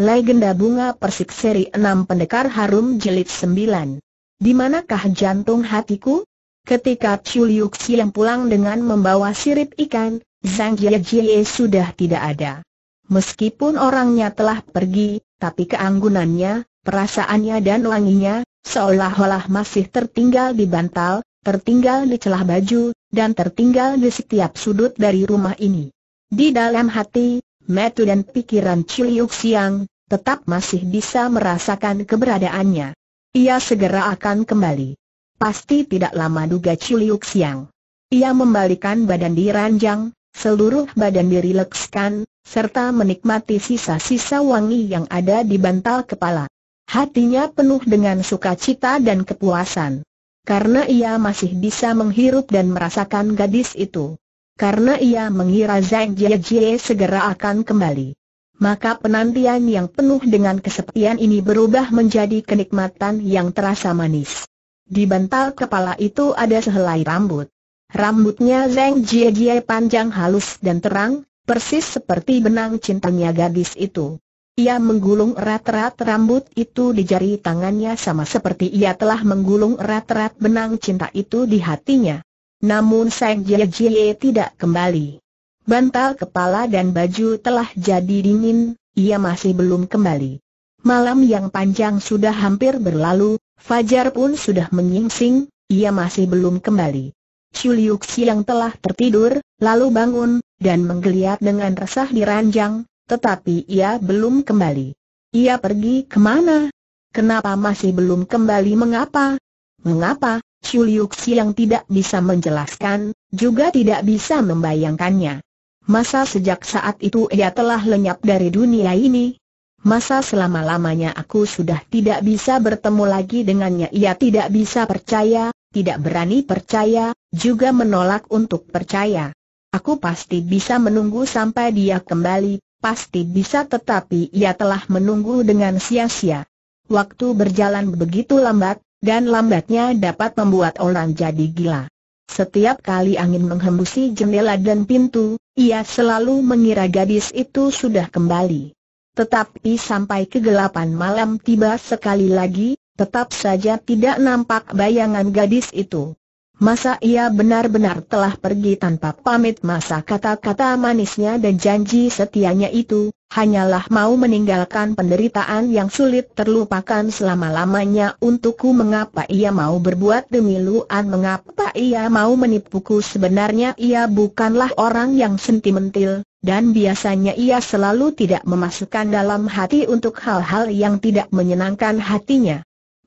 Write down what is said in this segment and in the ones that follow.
Legenda Bunga Persik Seri 6 Pendekar Harum jelit 9 Di manakah jantung hatiku? Ketika Chiu Liu Xiang pulang dengan membawa sirip ikan, Zhang Jie Jie sudah tidak ada. Meskipun orangnya telah pergi, tapi keanggunannya, perasaannya dan wanginya, seolah-olah masih tertinggal di bantal, tertinggal di celah baju, dan tertinggal di setiap sudut dari rumah ini. Di dalam hati, Metu dan pikiran Ciliuk Siang, tetap masih bisa merasakan keberadaannya. Ia segera akan kembali. Pasti tidak lama duga Ciliuk Siang. Ia membalikan badan di ranjang, seluruh badan dirilekskan, serta menikmati sisa-sisa wangi yang ada di bantal kepala. Hatinya penuh dengan sukacita dan kepuasan. Karena ia masih bisa menghirup dan merasakan gadis itu. Karena ia mengira Zhang Jiejie segera akan kembali. Maka penantian yang penuh dengan kesepian ini berubah menjadi kenikmatan yang terasa manis. Di bantal kepala itu ada sehelai rambut. Rambutnya Zeng Jie Jie panjang halus dan terang, persis seperti benang cintanya gadis itu. Ia menggulung erat-erat rambut itu di jari tangannya sama seperti ia telah menggulung erat-erat benang cinta itu di hatinya. Namun Seng Jie Jie tidak kembali. Bantal kepala dan baju telah jadi dingin, ia masih belum kembali. Malam yang panjang sudah hampir berlalu, Fajar pun sudah menyingsing, ia masih belum kembali. Chuliuk yang telah tertidur, lalu bangun, dan menggeliat dengan resah di ranjang, tetapi ia belum kembali. Ia pergi kemana? Kenapa masih belum kembali mengapa? Mengapa? Chuliuk yang tidak bisa menjelaskan, juga tidak bisa membayangkannya. Masa sejak saat itu ia telah lenyap dari dunia ini. Masa selama-lamanya aku sudah tidak bisa bertemu lagi dengannya ia tidak bisa percaya, tidak berani percaya, juga menolak untuk percaya. Aku pasti bisa menunggu sampai dia kembali, pasti bisa tetapi ia telah menunggu dengan sia-sia. Waktu berjalan begitu lambat, dan lambatnya dapat membuat orang jadi gila. Setiap kali angin menghembusi jendela dan pintu, ia selalu mengira gadis itu sudah kembali. Tetapi sampai kegelapan malam tiba sekali lagi, tetap saja tidak nampak bayangan gadis itu. Masa ia benar-benar telah pergi tanpa pamit masa kata-kata manisnya dan janji setianya itu, hanyalah mau meninggalkan penderitaan yang sulit terlupakan selama-lamanya untukku mengapa ia mau berbuat demi Luan mengapa ia mau menipuku sebenarnya ia bukanlah orang yang sentimental, dan biasanya ia selalu tidak memasukkan dalam hati untuk hal-hal yang tidak menyenangkan hatinya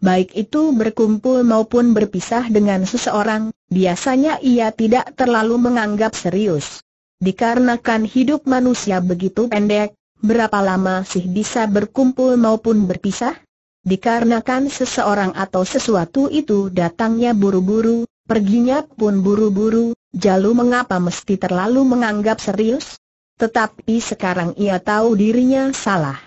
baik itu berkumpul maupun berpisah dengan seseorang, biasanya ia tidak terlalu menganggap serius. Dikarenakan hidup manusia begitu pendek, berapa lama sih bisa berkumpul maupun berpisah? Dikarenakan seseorang atau sesuatu itu datangnya buru-buru, perginya pun buru-buru, Jalu mengapa mesti terlalu menganggap serius? Tetapi sekarang ia tahu dirinya salah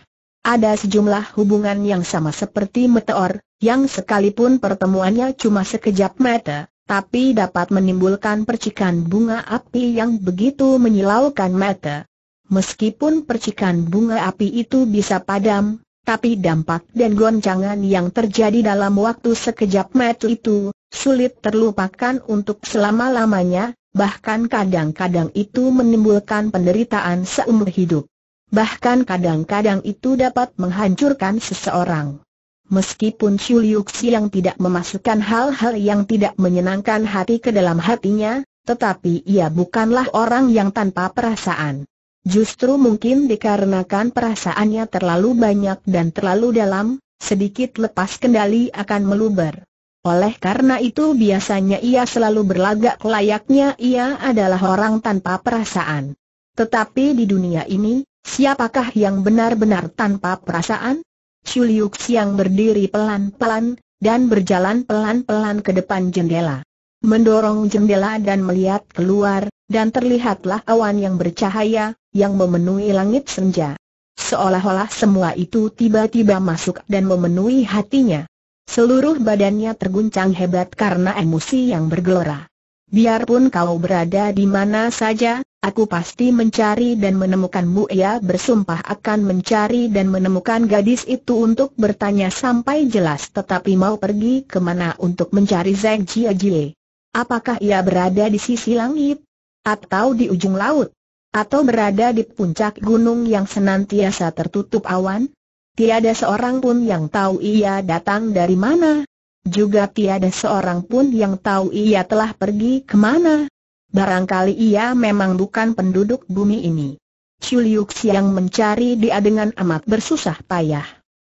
ada sejumlah hubungan yang sama seperti meteor, yang sekalipun pertemuannya cuma sekejap mata, tapi dapat menimbulkan percikan bunga api yang begitu menyilaukan mata. Meskipun percikan bunga api itu bisa padam, tapi dampak dan goncangan yang terjadi dalam waktu sekejap mata itu, sulit terlupakan untuk selama-lamanya, bahkan kadang-kadang itu menimbulkan penderitaan seumur hidup bahkan kadang-kadang itu dapat menghancurkan seseorang. Meskipun Xiu Liu yang tidak memasukkan hal-hal yang tidak menyenangkan hati ke dalam hatinya, tetapi ia bukanlah orang yang tanpa perasaan. Justru mungkin dikarenakan perasaannya terlalu banyak dan terlalu dalam, sedikit lepas kendali akan meluber. Oleh karena itu biasanya ia selalu berlagak layaknya ia adalah orang tanpa perasaan. Tetapi di dunia ini, Siapakah yang benar-benar tanpa perasaan? Chuliuk Siang berdiri pelan-pelan, dan berjalan pelan-pelan ke depan jendela. Mendorong jendela dan melihat keluar, dan terlihatlah awan yang bercahaya, yang memenuhi langit senja. Seolah-olah semua itu tiba-tiba masuk dan memenuhi hatinya. Seluruh badannya terguncang hebat karena emosi yang bergelora. Biarpun kau berada di mana saja, aku pasti mencari dan menemukanmu Ia bersumpah akan mencari dan menemukan gadis itu untuk bertanya sampai jelas tetapi mau pergi kemana untuk mencari Zeng Jia Jie Apakah ia berada di sisi langit? Atau di ujung laut? Atau berada di puncak gunung yang senantiasa tertutup awan? Tiada seorang pun yang tahu ia datang dari mana, juga tiada seorang pun yang tahu ia telah pergi kemana. Barangkali ia memang bukan penduduk bumi ini. Chuliuk Siang mencari dia dengan amat bersusah payah.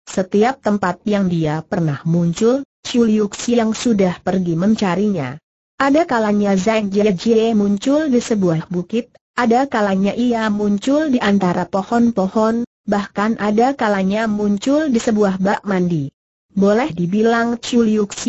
Setiap tempat yang dia pernah muncul, Chuliuk Siang sudah pergi mencarinya. Ada kalanya Zhang Jiejie muncul di sebuah bukit, ada kalanya ia muncul di antara pohon-pohon, bahkan ada kalanya muncul di sebuah bak mandi boleh dibilang Xi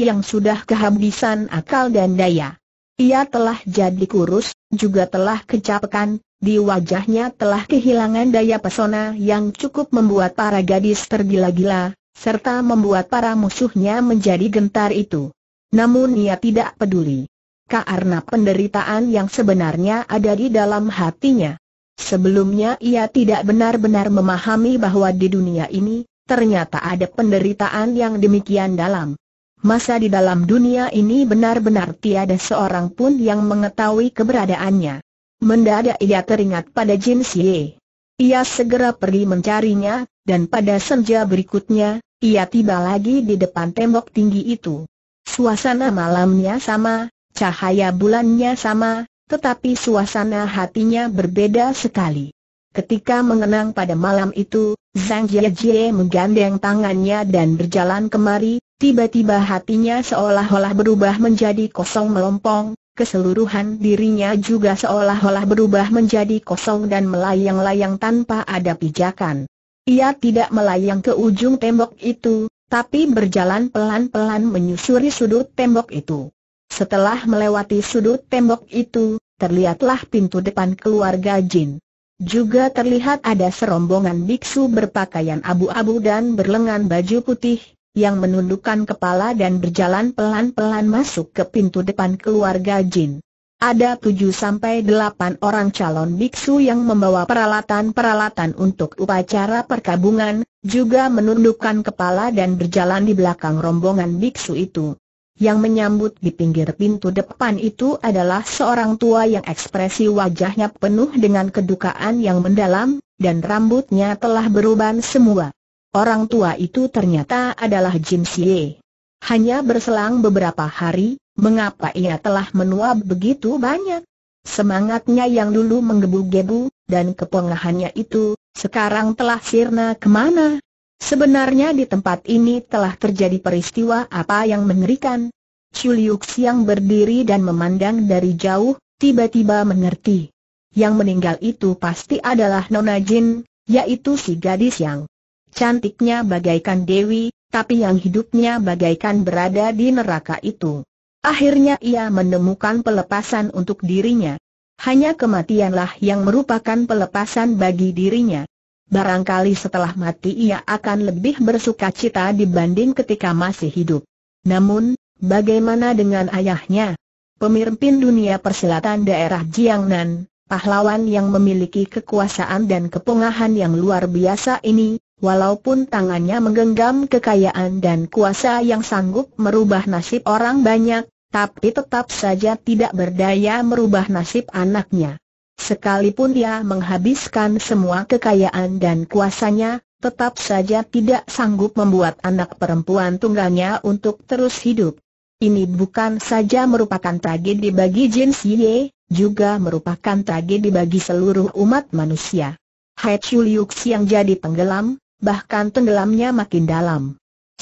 yang sudah kehabisan akal dan daya. Ia telah jadi kurus, juga telah kecapekan, di wajahnya telah kehilangan daya pesona yang cukup membuat para gadis tergila-gila, serta membuat para musuhnya menjadi gentar itu. Namun ia tidak peduli. Karena penderitaan yang sebenarnya ada di dalam hatinya. Sebelumnya ia tidak benar-benar memahami bahwa di dunia ini, ternyata ada penderitaan yang demikian dalam. Masa di dalam dunia ini benar-benar tiada seorang pun yang mengetahui keberadaannya. Mendadak ia teringat pada Jin Xie. Ia segera pergi mencarinya, dan pada senja berikutnya, ia tiba lagi di depan tembok tinggi itu. Suasana malamnya sama, cahaya bulannya sama, tetapi suasana hatinya berbeda sekali. Ketika mengenang pada malam itu, Zhang Jiejie menggandeng tangannya dan berjalan kemari, tiba-tiba hatinya seolah-olah berubah menjadi kosong melompong, keseluruhan dirinya juga seolah-olah berubah menjadi kosong dan melayang-layang tanpa ada pijakan. Ia tidak melayang ke ujung tembok itu, tapi berjalan pelan-pelan menyusuri sudut tembok itu. Setelah melewati sudut tembok itu, terlihatlah pintu depan keluarga Jin. Juga terlihat ada serombongan biksu berpakaian abu-abu dan berlengan baju putih, yang menundukkan kepala dan berjalan pelan-pelan masuk ke pintu depan keluarga Jin. Ada tujuh sampai delapan orang calon biksu yang membawa peralatan-peralatan untuk upacara perkabungan, juga menundukkan kepala dan berjalan di belakang rombongan biksu itu. Yang menyambut di pinggir pintu depan itu adalah seorang tua yang ekspresi wajahnya penuh dengan kedukaan yang mendalam, dan rambutnya telah beruban semua. Orang tua itu ternyata adalah Jim Sye. Hanya berselang beberapa hari, mengapa ia telah menua begitu banyak? Semangatnya yang dulu menggebu-gebu, dan kepengahannya itu, sekarang telah sirna kemana? Sebenarnya di tempat ini telah terjadi peristiwa apa yang mengerikan. Chuliuk yang berdiri dan memandang dari jauh, tiba-tiba mengerti. Yang meninggal itu pasti adalah Nona Jin, yaitu si gadis yang cantiknya bagaikan Dewi, tapi yang hidupnya bagaikan berada di neraka itu. Akhirnya ia menemukan pelepasan untuk dirinya. Hanya kematianlah yang merupakan pelepasan bagi dirinya barangkali setelah mati ia akan lebih bersuka cita dibanding ketika masih hidup. Namun, bagaimana dengan ayahnya? Pemimpin dunia persilatan daerah Jiangnan, pahlawan yang memiliki kekuasaan dan kepungahan yang luar biasa ini, walaupun tangannya menggenggam kekayaan dan kuasa yang sanggup merubah nasib orang banyak, tapi tetap saja tidak berdaya merubah nasib anaknya. Sekalipun dia menghabiskan semua kekayaan dan kuasanya, tetap saja tidak sanggup membuat anak perempuan tunggalnya untuk terus hidup. Ini bukan saja merupakan tragedi bagi Jin Xie, juga merupakan tragedi bagi seluruh umat manusia. Hai Chu yang jadi tenggelam, bahkan tenggelamnya makin dalam.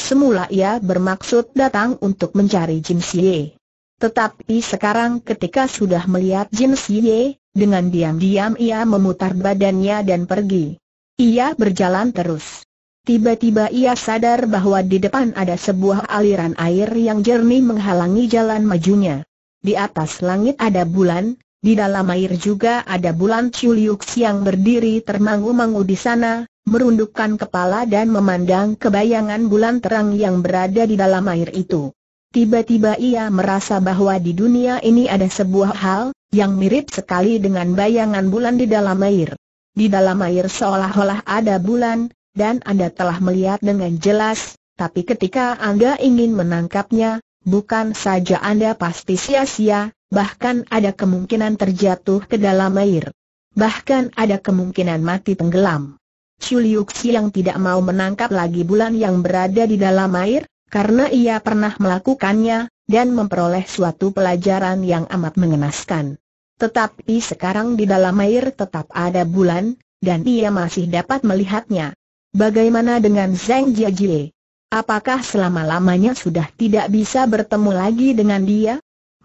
Semula ia bermaksud datang untuk mencari Jin Xie. Tetapi sekarang ketika sudah melihat Jin Si Ye, dengan diam-diam ia memutar badannya dan pergi. Ia berjalan terus. Tiba-tiba ia sadar bahwa di depan ada sebuah aliran air yang jernih menghalangi jalan majunya. Di atas langit ada bulan, di dalam air juga ada bulan Chuliuk yang berdiri termangu-mangu di sana, merundukkan kepala dan memandang kebayangan bulan terang yang berada di dalam air itu. Tiba-tiba ia merasa bahwa di dunia ini ada sebuah hal, yang mirip sekali dengan bayangan bulan di dalam air. Di dalam air seolah-olah ada bulan, dan Anda telah melihat dengan jelas, tapi ketika Anda ingin menangkapnya, bukan saja Anda pasti sia-sia, bahkan ada kemungkinan terjatuh ke dalam air. Bahkan ada kemungkinan mati tenggelam. Chuliuksi yang tidak mau menangkap lagi bulan yang berada di dalam air, karena ia pernah melakukannya, dan memperoleh suatu pelajaran yang amat mengenaskan. Tetapi sekarang di dalam air tetap ada bulan, dan ia masih dapat melihatnya. Bagaimana dengan Zeng Jiajie? Apakah selama-lamanya sudah tidak bisa bertemu lagi dengan dia?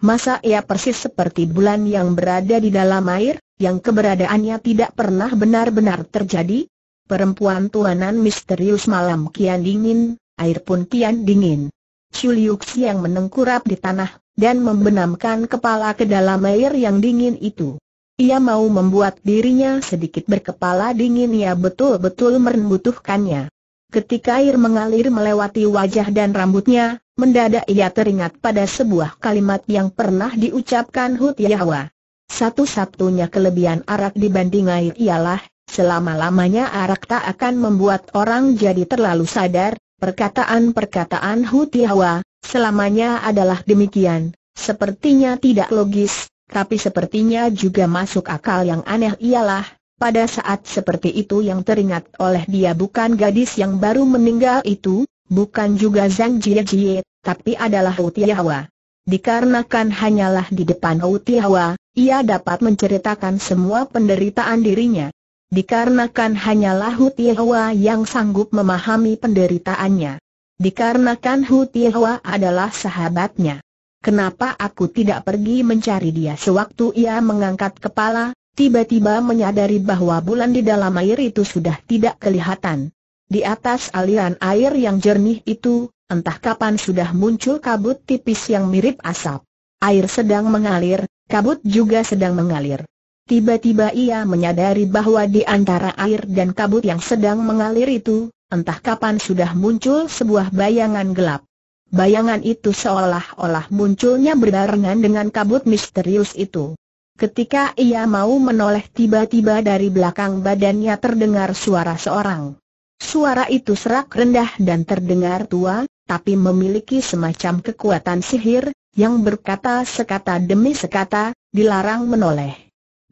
Masa ia persis seperti bulan yang berada di dalam air, yang keberadaannya tidak pernah benar-benar terjadi? Perempuan tuanan misterius malam kian dingin, air pun kian dingin. Chuliuk yang menengkurap di tanah, dan membenamkan kepala ke dalam air yang dingin itu. Ia mau membuat dirinya sedikit berkepala dingin ia betul-betul membutuhkannya. Ketika air mengalir melewati wajah dan rambutnya, mendadak ia teringat pada sebuah kalimat yang pernah diucapkan Hud Yahwa. Satu-satunya kelebihan arak dibanding air ialah, selama-lamanya arak tak akan membuat orang jadi terlalu sadar, Perkataan-perkataan Hu Tiawa, selamanya adalah demikian, sepertinya tidak logis, tapi sepertinya juga masuk akal yang aneh ialah, pada saat seperti itu yang teringat oleh dia bukan gadis yang baru meninggal itu, bukan juga Zhang Jie Jie, tapi adalah Hu Tiawa. Dikarenakan hanyalah di depan Hu Tiawa, ia dapat menceritakan semua penderitaan dirinya dikarenakan hanyalah Tiehua yang sanggup memahami penderitaannya. Dikarenakan Tiehua adalah sahabatnya. Kenapa aku tidak pergi mencari dia sewaktu ia mengangkat kepala, tiba-tiba menyadari bahwa bulan di dalam air itu sudah tidak kelihatan. Di atas aliran air yang jernih itu, entah kapan sudah muncul kabut tipis yang mirip asap. Air sedang mengalir, kabut juga sedang mengalir. Tiba-tiba ia menyadari bahwa di antara air dan kabut yang sedang mengalir itu, entah kapan sudah muncul sebuah bayangan gelap. Bayangan itu seolah-olah munculnya berbarengan dengan kabut misterius itu. Ketika ia mau menoleh tiba-tiba dari belakang badannya terdengar suara seorang. Suara itu serak rendah dan terdengar tua, tapi memiliki semacam kekuatan sihir, yang berkata sekata demi sekata, dilarang menoleh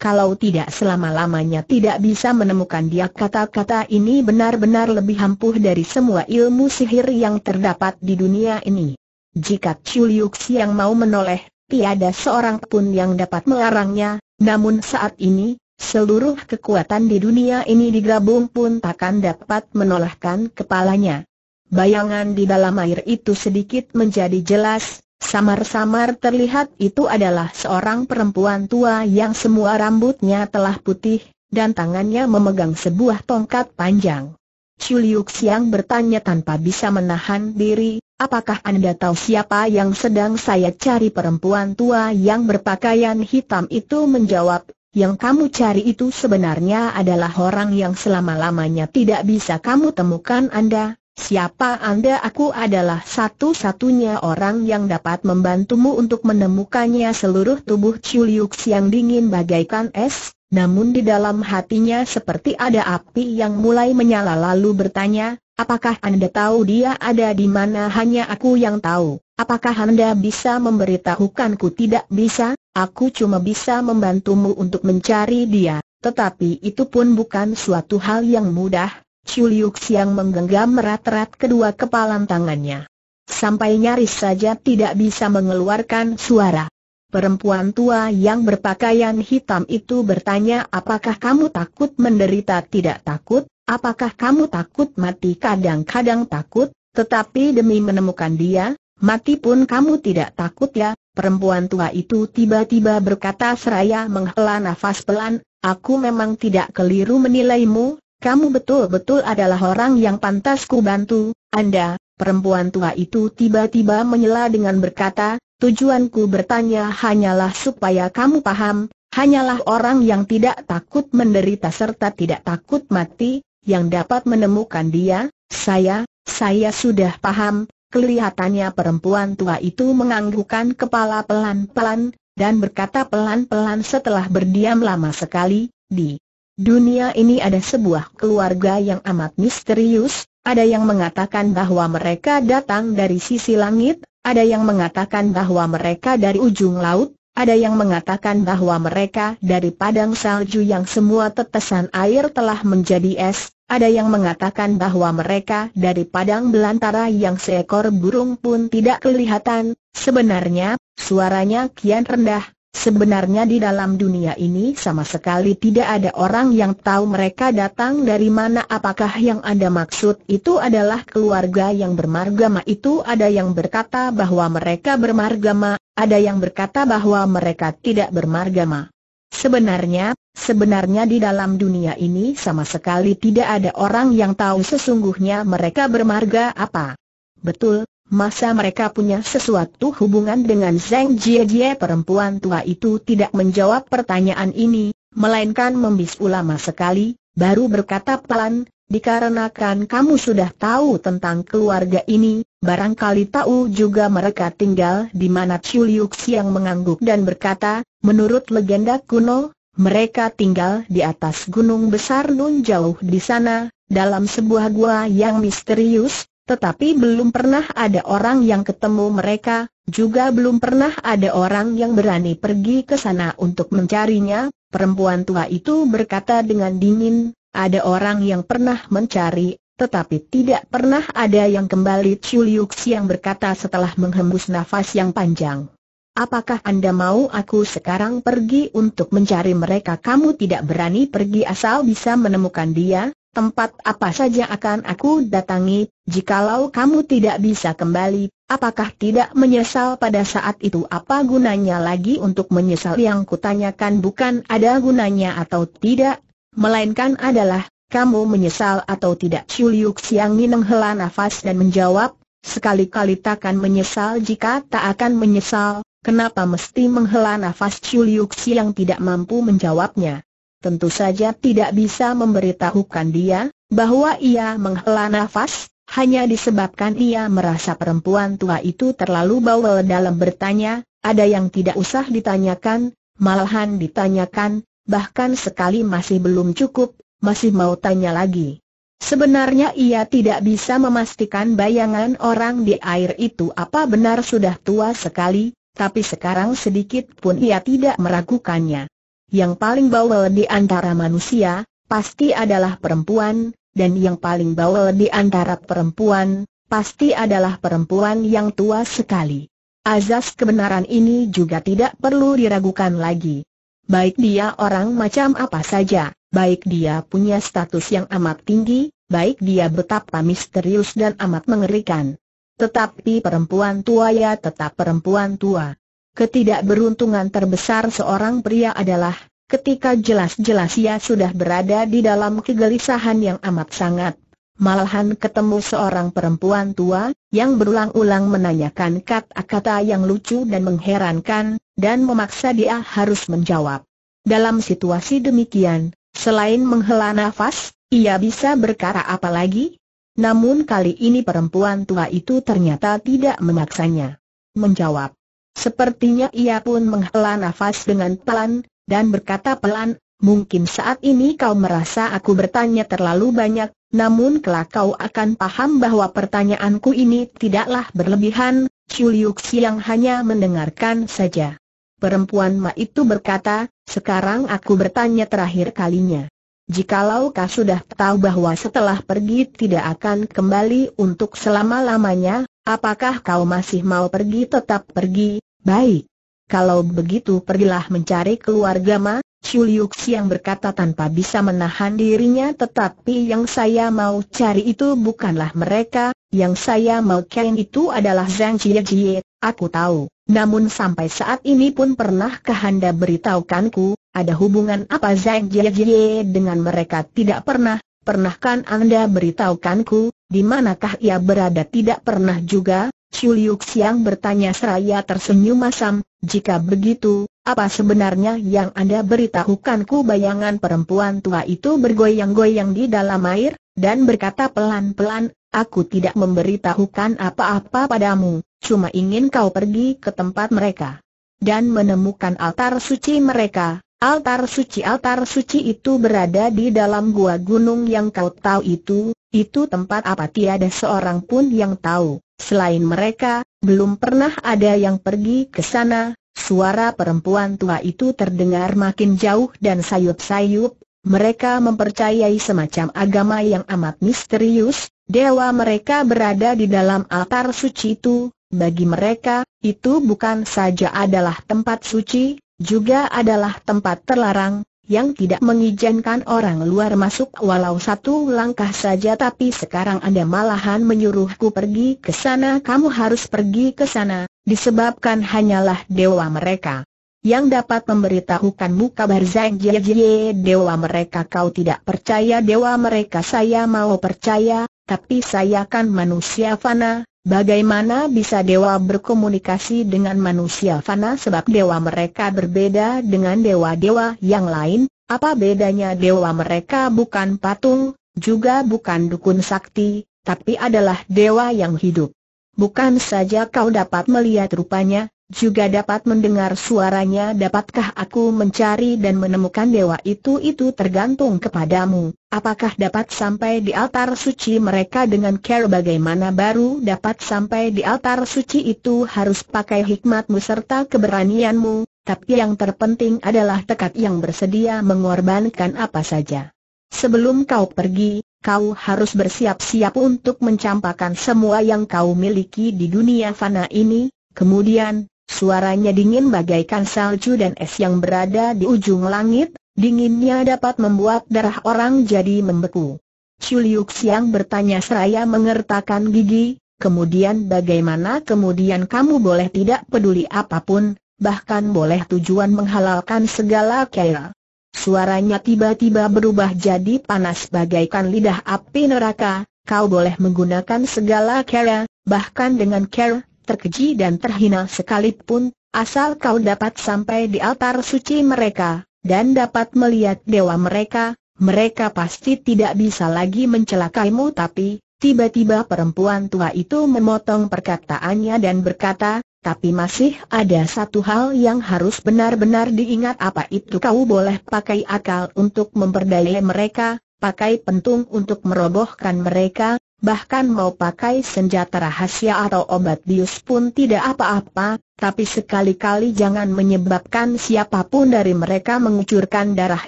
kalau tidak selama-lamanya tidak bisa menemukan dia kata-kata ini benar-benar lebih ampuh dari semua ilmu sihir yang terdapat di dunia ini. Jika Chuliuk yang mau menoleh, tiada seorang pun yang dapat melarangnya, namun saat ini, seluruh kekuatan di dunia ini digabung pun takkan dapat menolakkan kepalanya. Bayangan di dalam air itu sedikit menjadi jelas, Samar-samar terlihat itu adalah seorang perempuan tua yang semua rambutnya telah putih, dan tangannya memegang sebuah tongkat panjang. Chuliuk Siang bertanya tanpa bisa menahan diri, apakah Anda tahu siapa yang sedang saya cari perempuan tua yang berpakaian hitam itu menjawab, yang kamu cari itu sebenarnya adalah orang yang selama-lamanya tidak bisa kamu temukan Anda, Siapa Anda aku adalah satu-satunya orang yang dapat membantumu untuk menemukannya seluruh tubuh Chuliuks yang dingin bagaikan es, namun di dalam hatinya seperti ada api yang mulai menyala lalu bertanya, apakah Anda tahu dia ada di mana hanya aku yang tahu, apakah Anda bisa memberitahukanku tidak bisa, aku cuma bisa membantumu untuk mencari dia, tetapi itu pun bukan suatu hal yang mudah, Liu Siang menggenggam erat-erat kedua kepalan tangannya. Sampai nyaris saja tidak bisa mengeluarkan suara. Perempuan tua yang berpakaian hitam itu bertanya apakah kamu takut menderita tidak takut, apakah kamu takut mati kadang-kadang takut, tetapi demi menemukan dia, mati pun kamu tidak takut ya, perempuan tua itu tiba-tiba berkata seraya menghela nafas pelan, aku memang tidak keliru menilaimu, kamu betul-betul adalah orang yang pantas ku bantu, Anda, perempuan tua itu tiba-tiba menyela dengan berkata, tujuanku bertanya hanyalah supaya kamu paham, hanyalah orang yang tidak takut menderita serta tidak takut mati, yang dapat menemukan dia, saya, saya sudah paham, kelihatannya perempuan tua itu menganggukkan kepala pelan-pelan, dan berkata pelan-pelan setelah berdiam lama sekali, di Dunia ini ada sebuah keluarga yang amat misterius, ada yang mengatakan bahwa mereka datang dari sisi langit, ada yang mengatakan bahwa mereka dari ujung laut, ada yang mengatakan bahwa mereka dari padang salju yang semua tetesan air telah menjadi es, ada yang mengatakan bahwa mereka dari padang belantara yang seekor burung pun tidak kelihatan, sebenarnya, suaranya kian rendah, Sebenarnya di dalam dunia ini sama sekali tidak ada orang yang tahu mereka datang dari mana apakah yang ada maksud itu adalah keluarga yang bermargama itu ada yang berkata bahwa mereka bermargama, ada yang berkata bahwa mereka tidak bermargama. Sebenarnya, sebenarnya di dalam dunia ini sama sekali tidak ada orang yang tahu sesungguhnya mereka bermarga apa. Betul, Masa mereka punya sesuatu hubungan dengan Zeng Jie Jie perempuan tua itu tidak menjawab pertanyaan ini, melainkan membis ulama sekali, baru berkata pelan, dikarenakan kamu sudah tahu tentang keluarga ini, barangkali tahu juga mereka tinggal di mana Chiu Liu Xiang mengangguk dan berkata, menurut legenda kuno, mereka tinggal di atas gunung besar Nun jauh di sana, dalam sebuah gua yang misterius, tetapi belum pernah ada orang yang ketemu mereka, juga belum pernah ada orang yang berani pergi ke sana untuk mencarinya, perempuan tua itu berkata dengan dingin, ada orang yang pernah mencari, tetapi tidak pernah ada yang kembali Chuliuk yang berkata setelah menghembus nafas yang panjang. Apakah Anda mau aku sekarang pergi untuk mencari mereka? Kamu tidak berani pergi asal bisa menemukan dia, Tempat apa saja akan aku datangi, jikalau kamu tidak bisa kembali, apakah tidak menyesal pada saat itu apa gunanya lagi untuk menyesal yang kutanyakan bukan ada gunanya atau tidak, melainkan adalah, kamu menyesal atau tidak Syuliuk Siang menghela nafas dan menjawab, sekali-kali takkan menyesal jika tak akan menyesal, kenapa mesti menghela nafas Syuliuk Siang tidak mampu menjawabnya tentu saja tidak bisa memberitahukan dia, bahwa ia menghela nafas, hanya disebabkan ia merasa perempuan tua itu terlalu bawel dalam bertanya, ada yang tidak usah ditanyakan, malahan ditanyakan, bahkan sekali masih belum cukup, masih mau tanya lagi. Sebenarnya ia tidak bisa memastikan bayangan orang di air itu apa benar sudah tua sekali, tapi sekarang sedikit pun ia tidak meragukannya. Yang paling bawel di antara manusia, pasti adalah perempuan, dan yang paling bawel di antara perempuan, pasti adalah perempuan yang tua sekali. Azas kebenaran ini juga tidak perlu diragukan lagi. Baik dia orang macam apa saja, baik dia punya status yang amat tinggi, baik dia betapa misterius dan amat mengerikan. Tetapi perempuan tua ya tetap perempuan tua. Ketidakberuntungan terbesar seorang pria adalah, ketika jelas-jelas ia sudah berada di dalam kegelisahan yang amat sangat. Malahan ketemu seorang perempuan tua, yang berulang-ulang menanyakan kata-kata yang lucu dan mengherankan, dan memaksa dia harus menjawab. Dalam situasi demikian, selain menghela nafas, ia bisa berkata apa lagi? Namun kali ini perempuan tua itu ternyata tidak memaksanya. Menjawab, Sepertinya ia pun menghela nafas dengan pelan, dan berkata pelan, mungkin saat ini kau merasa aku bertanya terlalu banyak, namun kelak kau akan paham bahwa pertanyaanku ini tidaklah berlebihan, Chuliuk yang hanya mendengarkan saja. Perempuan Ma itu berkata, sekarang aku bertanya terakhir kalinya. Jikalau kau sudah tahu bahwa setelah pergi tidak akan kembali untuk selama-lamanya, Apakah kau masih mau pergi tetap pergi, baik. Kalau begitu pergilah mencari keluarga ma, Chuliuk yang berkata tanpa bisa menahan dirinya tetapi yang saya mau cari itu bukanlah mereka, yang saya mau kain itu adalah Zhang Jie Jie, aku tahu. Namun sampai saat ini pun pernahkah Anda beritahukanku, ada hubungan apa Zhang Jie Jie dengan mereka tidak pernah, pernahkan Anda beritahukanku, di manakah ia berada tidak pernah juga? Liu Xiang bertanya seraya tersenyum masam, jika begitu, apa sebenarnya yang Anda beritahukanku bayangan perempuan tua itu bergoyang-goyang di dalam air, dan berkata pelan-pelan, aku tidak memberitahukan apa-apa padamu, cuma ingin kau pergi ke tempat mereka dan menemukan altar suci mereka, Altar suci altar suci itu berada di dalam gua gunung yang kau tahu itu, itu tempat apa tiada seorang pun yang tahu. Selain mereka, belum pernah ada yang pergi ke sana. Suara perempuan tua itu terdengar makin jauh dan sayup-sayup. Mereka mempercayai semacam agama yang amat misterius, dewa mereka berada di dalam altar suci itu, bagi mereka, itu bukan saja adalah tempat suci, juga adalah tempat terlarang, yang tidak mengizinkan orang luar masuk walau satu langkah saja tapi sekarang Anda malahan menyuruhku pergi ke sana kamu harus pergi ke sana, disebabkan hanyalah dewa mereka. Yang dapat memberitahukanmu kabar Zeng Jie Jie dewa mereka kau tidak percaya dewa mereka saya mau percaya, tapi saya kan manusia fana, Bagaimana bisa dewa berkomunikasi dengan manusia fana sebab dewa mereka berbeda dengan dewa-dewa yang lain, apa bedanya dewa mereka bukan patung, juga bukan dukun sakti, tapi adalah dewa yang hidup. Bukan saja kau dapat melihat rupanya, juga dapat mendengar suaranya dapatkah aku mencari dan menemukan dewa itu itu tergantung kepadamu, apakah dapat sampai di altar suci mereka dengan care bagaimana baru dapat sampai di altar suci itu harus pakai hikmatmu serta keberanianmu, tapi yang terpenting adalah tekad yang bersedia mengorbankan apa saja. Sebelum kau pergi, kau harus bersiap-siap untuk mencampakkan semua yang kau miliki di dunia fana ini, Kemudian, Suaranya dingin bagaikan salju dan es yang berada di ujung langit, dinginnya dapat membuat darah orang jadi membeku. Chuliuk Siang bertanya seraya mengertakkan gigi, kemudian bagaimana kemudian kamu boleh tidak peduli apapun, bahkan boleh tujuan menghalalkan segala kaya. Suaranya tiba-tiba berubah jadi panas bagaikan lidah api neraka, kau boleh menggunakan segala kaya, bahkan dengan care, terkeji dan terhina sekalipun, asal kau dapat sampai di altar suci mereka, dan dapat melihat dewa mereka, mereka pasti tidak bisa lagi mencelakaimu tapi, tiba-tiba perempuan tua itu memotong perkataannya dan berkata, tapi masih ada satu hal yang harus benar-benar diingat apa itu kau boleh pakai akal untuk memperdaya mereka, pakai pentung untuk merobohkan mereka, bahkan mau pakai senjata rahasia atau obat bius pun tidak apa-apa, tapi sekali-kali jangan menyebabkan siapapun dari mereka mengucurkan darah.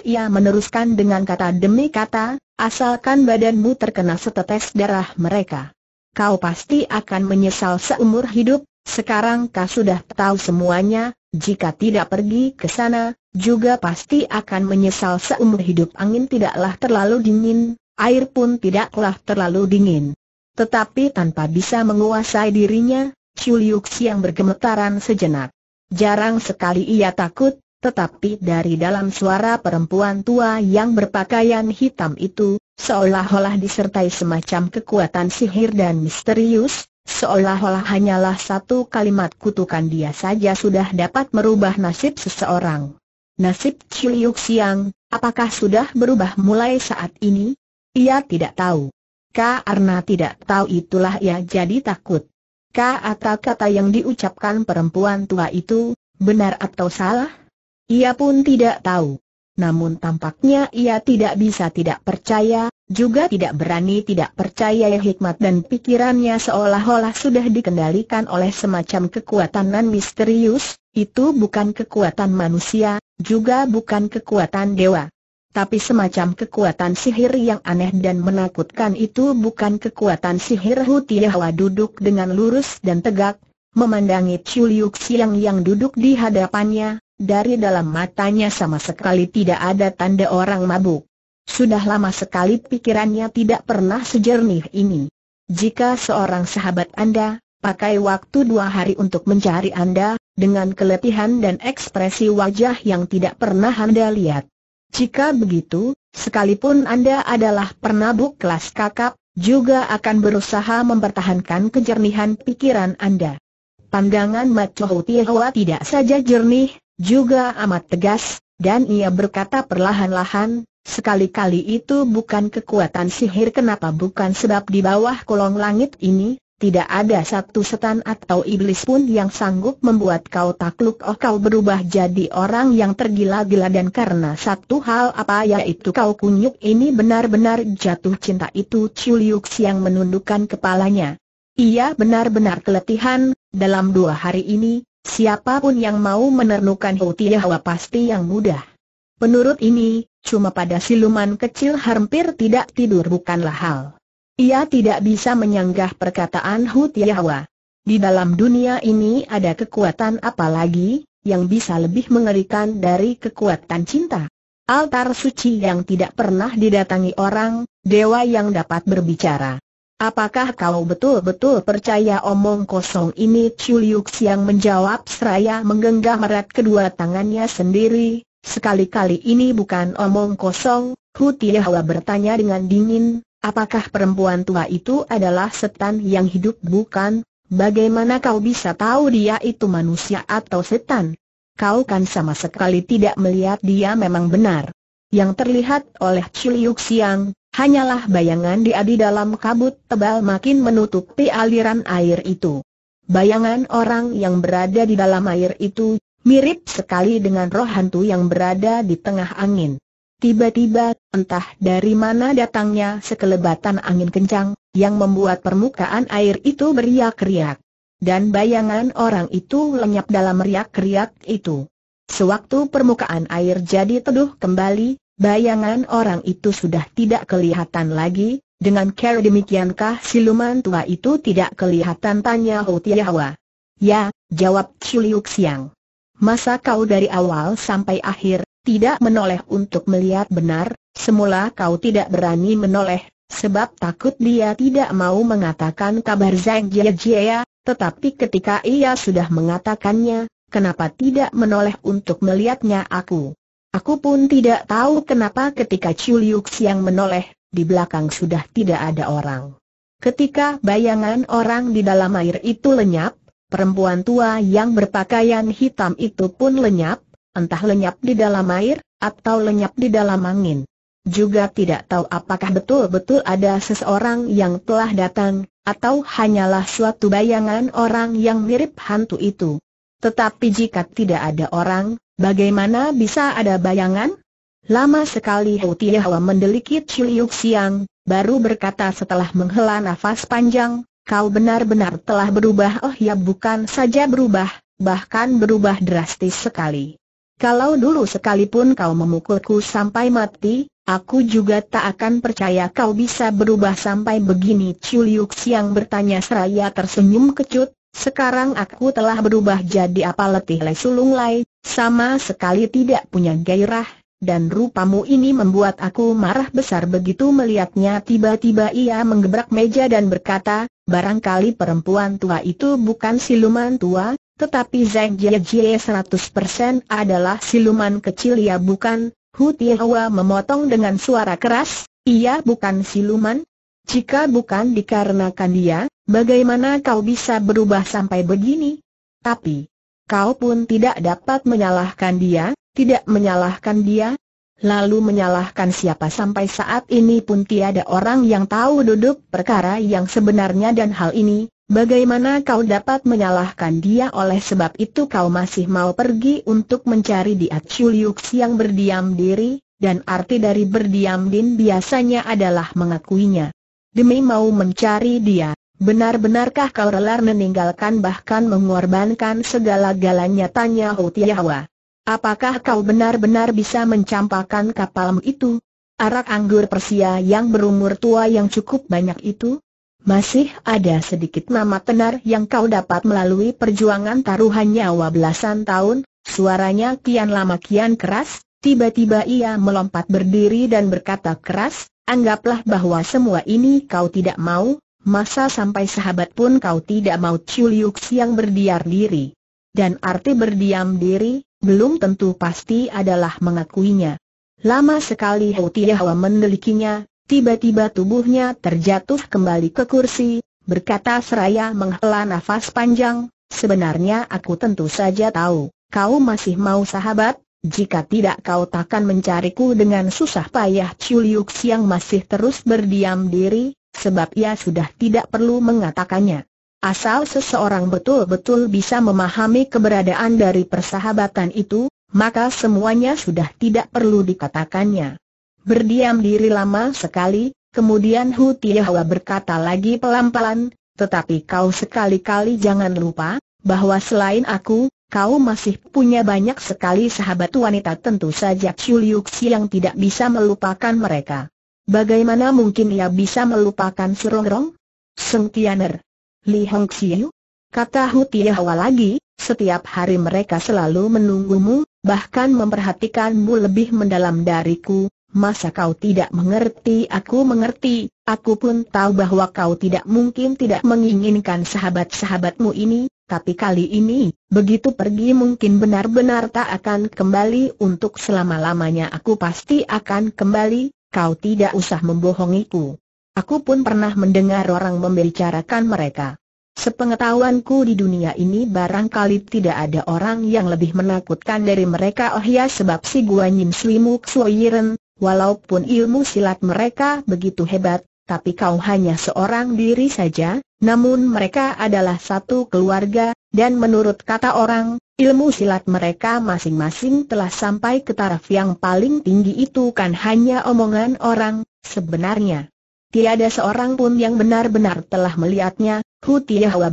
Ia meneruskan dengan kata demi kata, asalkan badanmu terkena setetes darah mereka. Kau pasti akan menyesal seumur hidup, sekarang kau sudah tahu semuanya, jika tidak pergi ke sana, juga pasti akan menyesal seumur hidup angin tidaklah terlalu dingin, air pun tidaklah terlalu dingin. Tetapi tanpa bisa menguasai dirinya, Chuliuk yang bergemetaran sejenak. Jarang sekali ia takut, tetapi dari dalam suara perempuan tua yang berpakaian hitam itu, seolah-olah disertai semacam kekuatan sihir dan misterius, Seolah-olah hanyalah satu kalimat kutukan dia saja sudah dapat merubah nasib seseorang. Nasib Chiliuk Siang, apakah sudah berubah mulai saat ini? Ia tidak tahu. Karena tidak tahu itulah ia jadi takut. Kata-kata yang diucapkan perempuan tua itu, benar atau salah? Ia pun tidak tahu. Namun tampaknya ia tidak bisa tidak percaya, juga tidak berani tidak percaya hikmat dan pikirannya seolah-olah sudah dikendalikan oleh semacam kekuatan nan misterius, itu bukan kekuatan manusia, juga bukan kekuatan dewa. Tapi semacam kekuatan sihir yang aneh dan menakutkan itu bukan kekuatan sihir Hutiawa duduk dengan lurus dan tegak, memandangi Chuliuk Siang yang duduk di hadapannya, dari dalam matanya sama sekali tidak ada tanda orang mabuk. Sudah lama sekali pikirannya tidak pernah sejernih ini. Jika seorang sahabat Anda, pakai waktu dua hari untuk mencari Anda, dengan keletihan dan ekspresi wajah yang tidak pernah Anda lihat. Jika begitu, sekalipun Anda adalah pernabuk kelas kakap, juga akan berusaha mempertahankan kejernihan pikiran Anda. Pandangan Mat Chohu tidak saja jernih, juga amat tegas, dan ia berkata perlahan-lahan, Sekali-kali itu bukan kekuatan sihir kenapa bukan sebab di bawah kolong langit ini, tidak ada satu setan atau iblis pun yang sanggup membuat kau takluk oh kau berubah jadi orang yang tergila-gila dan karena satu hal apa yaitu kau kunyuk ini benar-benar jatuh cinta itu Chiu yang menundukkan kepalanya. Ia benar-benar keletihan, dalam dua hari ini, siapapun yang mau menernukan Hou pasti yang mudah. Menurut ini, cuma pada siluman kecil hampir tidak tidur bukanlah hal. Ia tidak bisa menyanggah perkataan Hu Yahwa. Di dalam dunia ini ada kekuatan apa lagi, yang bisa lebih mengerikan dari kekuatan cinta. Altar suci yang tidak pernah didatangi orang, dewa yang dapat berbicara. Apakah kau betul-betul percaya omong kosong ini? Chuliuks yang menjawab seraya menggenggam erat kedua tangannya sendiri, Sekali-kali ini bukan omong kosong, Hu bertanya dengan dingin, apakah perempuan tua itu adalah setan yang hidup bukan? Bagaimana kau bisa tahu dia itu manusia atau setan? Kau kan sama sekali tidak melihat dia memang benar. Yang terlihat oleh Ciliuk Siang, hanyalah bayangan dia di dalam kabut tebal makin menutupi aliran air itu. Bayangan orang yang berada di dalam air itu mirip sekali dengan roh hantu yang berada di tengah angin. Tiba-tiba, entah dari mana datangnya sekelebatan angin kencang, yang membuat permukaan air itu beriak-riak. Dan bayangan orang itu lenyap dalam riak-riak itu. Sewaktu permukaan air jadi teduh kembali, bayangan orang itu sudah tidak kelihatan lagi, dengan cara demikiankah siluman tua itu tidak kelihatan tanya Houthi Yahwa. Ya, jawab Chuliuk Siang. Masa kau dari awal sampai akhir, tidak menoleh untuk melihat benar, semula kau tidak berani menoleh, sebab takut dia tidak mau mengatakan kabar Zhang Jie tetapi ketika ia sudah mengatakannya, kenapa tidak menoleh untuk melihatnya aku? Aku pun tidak tahu kenapa ketika Chu Liuk Siang menoleh, di belakang sudah tidak ada orang. Ketika bayangan orang di dalam air itu lenyap, Perempuan tua yang berpakaian hitam itu pun lenyap, entah lenyap di dalam air, atau lenyap di dalam angin. Juga tidak tahu apakah betul-betul ada seseorang yang telah datang, atau hanyalah suatu bayangan orang yang mirip hantu itu. Tetapi jika tidak ada orang, bagaimana bisa ada bayangan? Lama sekali Hou Tiahua mendelikit Chiliuk Siang, baru berkata setelah menghela nafas panjang, kau benar-benar telah berubah oh ya bukan saja berubah, bahkan berubah drastis sekali. Kalau dulu sekalipun kau memukulku sampai mati, aku juga tak akan percaya kau bisa berubah sampai begini Chu Liuk Siang bertanya seraya tersenyum kecut, sekarang aku telah berubah jadi apa letih le sulung lai, sama sekali tidak punya gairah, dan rupamu ini membuat aku marah besar begitu melihatnya tiba-tiba ia menggebrak meja dan berkata, Barangkali perempuan tua itu bukan siluman tua, tetapi Zeng Jie Jie 100% adalah siluman kecil ya bukan, Hu Tiehua memotong dengan suara keras, ia bukan siluman? Jika bukan dikarenakan dia, bagaimana kau bisa berubah sampai begini? Tapi, kau pun tidak dapat menyalahkan dia, tidak menyalahkan dia, lalu menyalahkan siapa sampai saat ini pun tiada orang yang tahu duduk perkara yang sebenarnya dan hal ini, bagaimana kau dapat menyalahkan dia oleh sebab itu kau masih mau pergi untuk mencari dia Chuliuk yang berdiam diri, dan arti dari berdiam din biasanya adalah mengakuinya. Demi mau mencari dia, benar-benarkah kau rela meninggalkan bahkan mengorbankan segala-galanya tanya Hutiawa. Apakah kau benar-benar bisa mencampakkan kapalmu itu? Arak anggur Persia yang berumur tua yang cukup banyak itu? Masih ada sedikit nama tenar yang kau dapat melalui perjuangan taruhan nyawa belasan tahun, suaranya kian lama kian keras, tiba-tiba ia melompat berdiri dan berkata keras, anggaplah bahwa semua ini kau tidak mau, masa sampai sahabat pun kau tidak mau Chuliuks yang berdiar diri. Dan arti berdiam diri, belum tentu pasti adalah mengakuinya. Lama sekali Hou Tiahua mendelikinya, tiba-tiba tubuhnya terjatuh kembali ke kursi, berkata seraya menghela nafas panjang, sebenarnya aku tentu saja tahu, kau masih mau sahabat, jika tidak kau takkan mencariku dengan susah payah Liu yang masih terus berdiam diri, sebab ia sudah tidak perlu mengatakannya. Asal seseorang betul-betul bisa memahami keberadaan dari persahabatan itu, maka semuanya sudah tidak perlu dikatakannya. Berdiam diri lama sekali, kemudian Hu Tiahua berkata lagi pelan-pelan, tetapi kau sekali-kali jangan lupa, bahwa selain aku, kau masih punya banyak sekali sahabat wanita tentu saja Chuliuksi yang tidak bisa melupakan mereka. Bagaimana mungkin ia bisa melupakan Surongrong? Seng Li Hong Xiu? Kata Hu Tiahawa lagi, setiap hari mereka selalu menunggumu, bahkan memperhatikanmu lebih mendalam dariku, Masa kau tidak mengerti? Aku mengerti. Aku pun tahu bahwa kau tidak mungkin tidak menginginkan sahabat-sahabatmu ini, tapi kali ini, begitu pergi mungkin benar-benar tak akan kembali untuk selama-lamanya aku pasti akan kembali, kau tidak usah membohongiku. Aku pun pernah mendengar orang membicarakan mereka. Sepengetahuanku di dunia ini barangkali tidak ada orang yang lebih menakutkan dari mereka oh ya sebab si Guanyin Suimuk Suoyiren, walaupun ilmu silat mereka begitu hebat, tapi kau hanya seorang diri saja, namun mereka adalah satu keluarga, dan menurut kata orang, ilmu silat mereka masing-masing telah sampai ke taraf yang paling tinggi itu kan hanya omongan orang, sebenarnya. Tiada seorang pun yang benar-benar telah melihatnya, Hu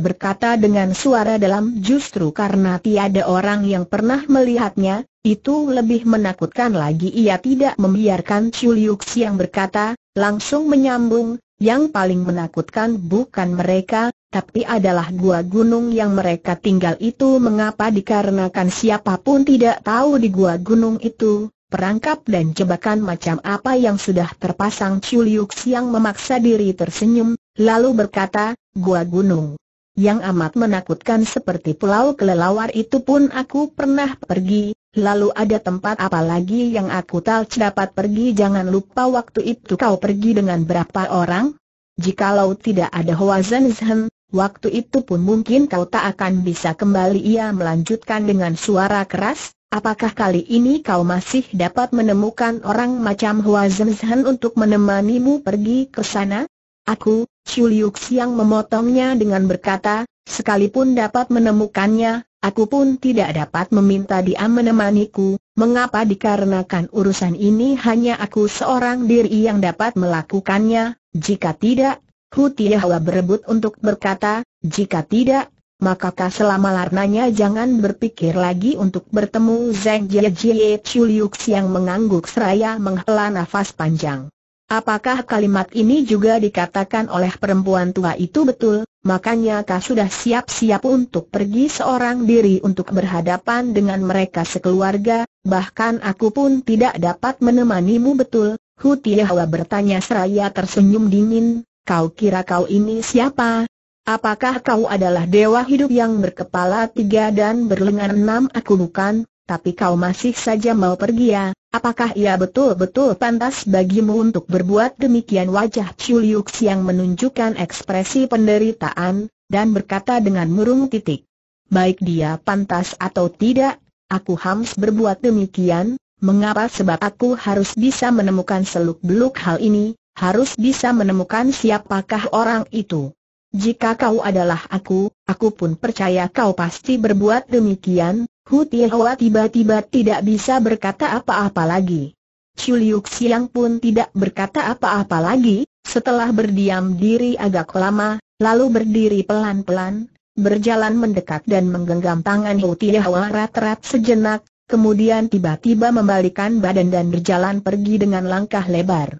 berkata dengan suara dalam justru karena tiada orang yang pernah melihatnya, itu lebih menakutkan lagi ia tidak membiarkan Chuliuk yang berkata, langsung menyambung, yang paling menakutkan bukan mereka, tapi adalah gua gunung yang mereka tinggal itu mengapa dikarenakan siapapun tidak tahu di gua gunung itu, perangkap dan jebakan macam apa yang sudah terpasang Chu Liu memaksa diri tersenyum, lalu berkata, Gua Gunung. Yang amat menakutkan seperti pulau kelelawar itu pun aku pernah pergi, lalu ada tempat apa lagi yang aku tak dapat pergi jangan lupa waktu itu kau pergi dengan berapa orang? Jikalau tidak ada Hua Zhen waktu itu pun mungkin kau tak akan bisa kembali ia melanjutkan dengan suara keras, Apakah kali ini kau masih dapat menemukan orang macam Hua Zhenzhen untuk menemanimu pergi ke sana? Aku, Chu Liuk Siang memotongnya dengan berkata, sekalipun dapat menemukannya, aku pun tidak dapat meminta dia menemaniku, mengapa dikarenakan urusan ini hanya aku seorang diri yang dapat melakukannya, jika tidak, Hu Tiahua berebut untuk berkata, jika tidak, Makakah selama larnanya jangan berpikir lagi untuk bertemu Zeng Jie Jie Chuliuks yang mengangguk seraya menghela nafas panjang. Apakah kalimat ini juga dikatakan oleh perempuan tua itu betul, makanya kau sudah siap-siap untuk pergi seorang diri untuk berhadapan dengan mereka sekeluarga, bahkan aku pun tidak dapat menemanimu betul, Hu hawa bertanya seraya tersenyum dingin, kau kira kau ini siapa, Apakah kau adalah dewa hidup yang berkepala tiga dan berlengan enam? Aku bukan, tapi kau masih saja mau pergi ya. Apakah ia betul-betul pantas bagimu untuk berbuat demikian? Wajah Chuliuk yang menunjukkan ekspresi penderitaan, dan berkata dengan murung titik. Baik dia pantas atau tidak, aku harus berbuat demikian, mengapa sebab aku harus bisa menemukan seluk-beluk hal ini, harus bisa menemukan siapakah orang itu. Jika kau adalah aku, aku pun percaya kau pasti berbuat demikian. Hu Hawa tiba-tiba tidak bisa berkata apa-apa lagi. Chu Liuk Siang pun tidak berkata apa-apa lagi, setelah berdiam diri agak lama, lalu berdiri pelan-pelan, berjalan mendekat dan menggenggam tangan Hu Hawa rat-rat sejenak, kemudian tiba-tiba membalikan badan dan berjalan pergi dengan langkah lebar.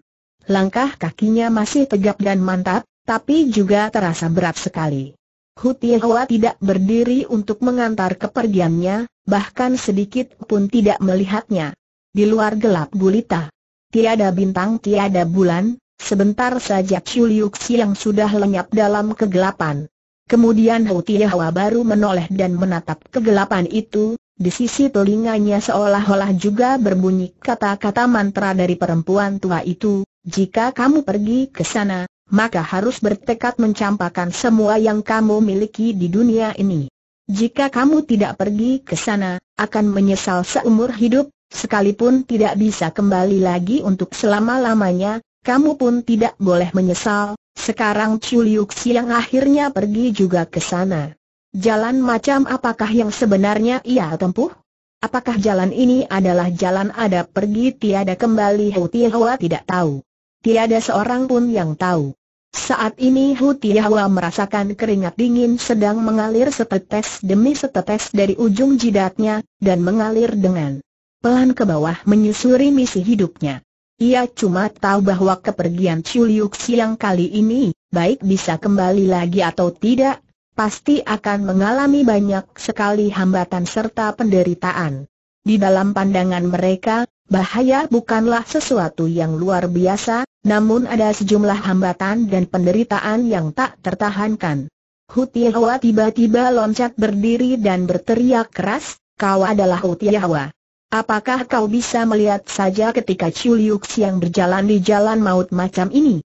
Langkah kakinya masih tegap dan mantap, tapi juga terasa berat sekali. Hutiahua tidak berdiri untuk mengantar kepergiannya, bahkan sedikit pun tidak melihatnya. Di luar gelap gulita, tiada bintang tiada bulan, sebentar saja Chu Liu yang sudah lenyap dalam kegelapan. Kemudian Hutiahua baru menoleh dan menatap kegelapan itu, di sisi telinganya seolah-olah juga berbunyi kata-kata mantra dari perempuan tua itu, jika kamu pergi ke sana, maka harus bertekad mencampakkan semua yang kamu miliki di dunia ini. Jika kamu tidak pergi ke sana, akan menyesal seumur hidup, sekalipun tidak bisa kembali lagi untuk selama-lamanya, kamu pun tidak boleh menyesal, sekarang Chuliuxi yang akhirnya pergi juga ke sana. Jalan macam apakah yang sebenarnya ia tempuh? Apakah jalan ini adalah jalan ada pergi tiada kembali Hou Tiahua tidak tahu. Tiada seorang pun yang tahu. Saat ini Hu Tiahua merasakan keringat dingin sedang mengalir setetes demi setetes dari ujung jidatnya, dan mengalir dengan pelan ke bawah menyusuri misi hidupnya. Ia cuma tahu bahwa kepergian Chu Liuk siang kali ini, baik bisa kembali lagi atau tidak, pasti akan mengalami banyak sekali hambatan serta penderitaan. Di dalam pandangan mereka, Bahaya bukanlah sesuatu yang luar biasa, namun ada sejumlah hambatan dan penderitaan yang tak tertahankan. Hutiawa tiba-tiba loncat berdiri dan berteriak keras, kau adalah Hutiawa. Apakah kau bisa melihat saja ketika Chuliuks yang berjalan di jalan maut macam ini?